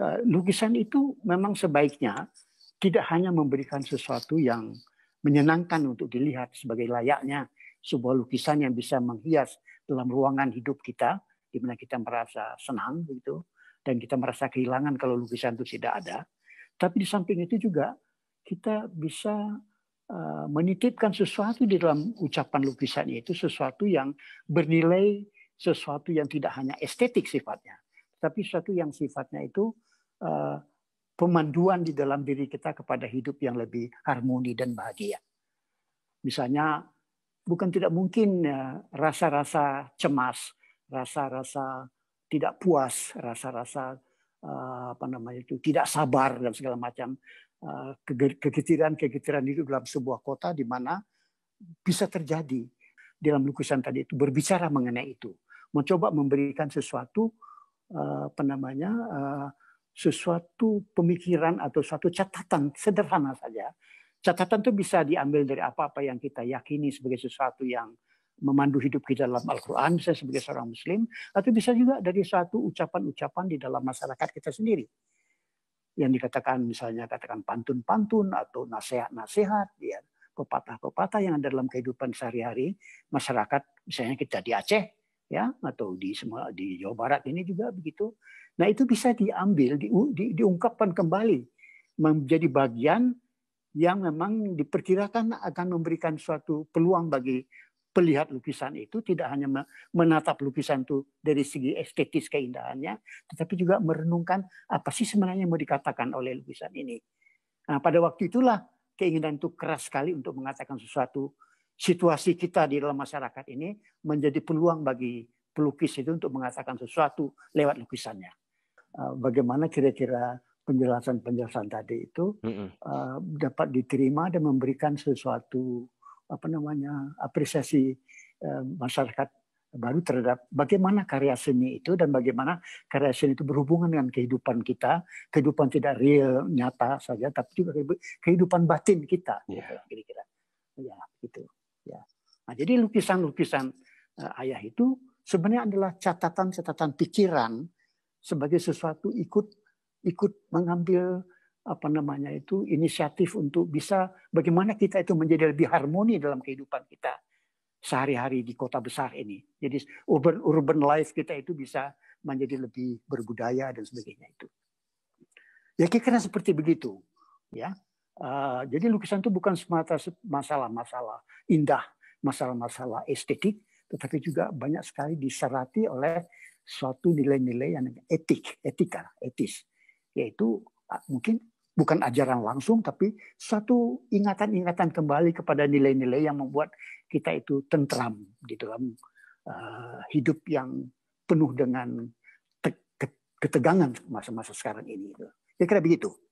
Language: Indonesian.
Eh, lukisan itu memang sebaiknya tidak hanya memberikan sesuatu yang menyenangkan untuk dilihat sebagai layaknya sebuah lukisan yang bisa menghias dalam ruangan hidup kita di mana kita merasa senang begitu dan kita merasa kehilangan kalau lukisan itu tidak ada tapi di samping itu juga kita bisa eh, menitipkan sesuatu di dalam ucapan lukisan itu sesuatu yang bernilai sesuatu yang tidak hanya estetik sifatnya tapi sesuatu yang sifatnya itu Eh, pemanduan di dalam diri kita kepada hidup yang lebih harmoni dan bahagia. Misalnya, bukan tidak mungkin eh, rasa-rasa cemas, rasa-rasa tidak puas, rasa-rasa eh, apa namanya itu tidak sabar dan segala macam kegetiran-kegetiran itu dalam sebuah kota di mana bisa terjadi dalam lukisan tadi itu berbicara mengenai itu, mencoba memberikan sesuatu apa namanya sesuatu pemikiran atau suatu catatan sederhana saja. Catatan itu bisa diambil dari apa-apa yang kita yakini sebagai sesuatu yang memandu hidup kita dalam Al-Quran, saya sebagai seorang Muslim, atau bisa juga dari suatu ucapan-ucapan di dalam masyarakat kita sendiri. Yang dikatakan misalnya katakan pantun-pantun atau nasihat-nasihat, ya, pepatah-pepatah yang ada dalam kehidupan sehari-hari masyarakat, misalnya kita di Aceh, ya atau di semua di Jawa Barat ini juga begitu. Nah itu bisa diambil, di, di, diungkapkan kembali menjadi bagian yang memang diperkirakan akan memberikan suatu peluang bagi pelihat lukisan itu tidak hanya menatap lukisan itu dari segi estetis keindahannya, tetapi juga merenungkan apa sih sebenarnya yang mau dikatakan oleh lukisan ini. Nah, pada waktu itulah keinginan itu keras sekali untuk mengatakan sesuatu situasi kita di dalam masyarakat ini menjadi peluang bagi pelukis itu untuk mengatakan sesuatu lewat lukisannya. Eh, bagaimana kira-kira penjelasan-penjelasan tadi itu eh, dapat diterima dan memberikan sesuatu apa namanya apresiasi eh, masyarakat baru terhadap bagaimana karya seni itu dan bagaimana karya seni itu berhubungan dengan kehidupan kita, kehidupan tidak real nyata saja, tapi juga kehidupan batin kita, iya. gitu, kira-kira. ya, gitu. Nah, jadi lukisan-lukisan eh, ayah itu sebenarnya adalah catatan-catatan pikiran sebagai sesuatu ikut ikut mengambil apa namanya itu inisiatif untuk bisa bagaimana kita itu menjadi lebih harmoni dalam kehidupan kita sehari-hari di kota besar ini. Jadi urban urban life kita itu bisa menjadi lebih berbudaya dan sebagainya itu. Ya kira-kira seperti begitu, ya. Uh, jadi lukisan itu bukan semata masalah-masalah indah, masalah-masalah estetik, tetapi juga banyak sekali diserati oleh suatu nilai-nilai yang etik, etika, etis, yaitu mungkin bukan ajaran langsung, tapi suatu ingatan-ingatan kembali kepada nilai-nilai yang membuat kita itu tentram di dalam uh, hidup yang penuh dengan ketegangan masa-masa sekarang ini. Kira-kira begitu.